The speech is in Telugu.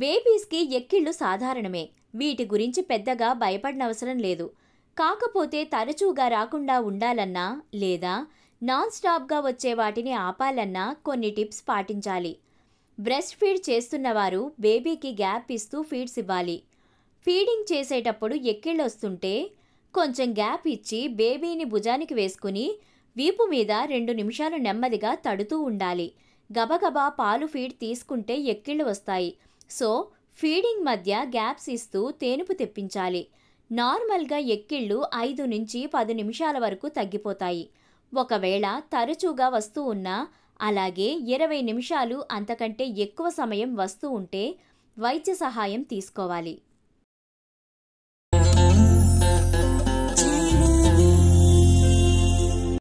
బేబీస్కి ఎక్కిళ్ళు సాధారణమే వీటి గురించి పెద్దగా భయపడనవసరం లేదు కాకపోతే తరచుగా రాకుండా ఉండాలన్నా లేదా నాన్ స్టాప్గా వచ్చే వాటిని ఆపాలన్నా కొన్ని టిప్స్ పాటించాలి బ్రెస్ట్ ఫీడ్ చేస్తున్నవారు బేబీకి గ్యాప్ ఇస్తూ ఫీడ్స్ ఇవ్వాలి ఫీడింగ్ చేసేటప్పుడు ఎక్కిళ్ళొస్తుంటే కొంచెం గ్యాప్ ఇచ్చి బేబీని భుజానికి వేసుకుని వీపు మీద రెండు నిమిషాలు నెమ్మదిగా తడుతూ ఉండాలి గబగబా పాలు ఫీడ్ తీసుకుంటే ఎక్కిళ్ళు వస్తాయి సో ఫీడింగ్ మధ్య గ్యాప్స్ ఇస్తూ తేనుపు తెప్పించాలి నార్మల్గా ఎక్కిళ్ళు ఐదు నుంచి పది నిమిషాల వరకు తగ్గిపోతాయి ఒకవేళ తరచుగా వస్తూ ఉన్నా అలాగే ఇరవై నిమిషాలు అంతకంటే ఎక్కువ సమయం వస్తూ ఉంటే వైద్య సహాయం తీసుకోవాలి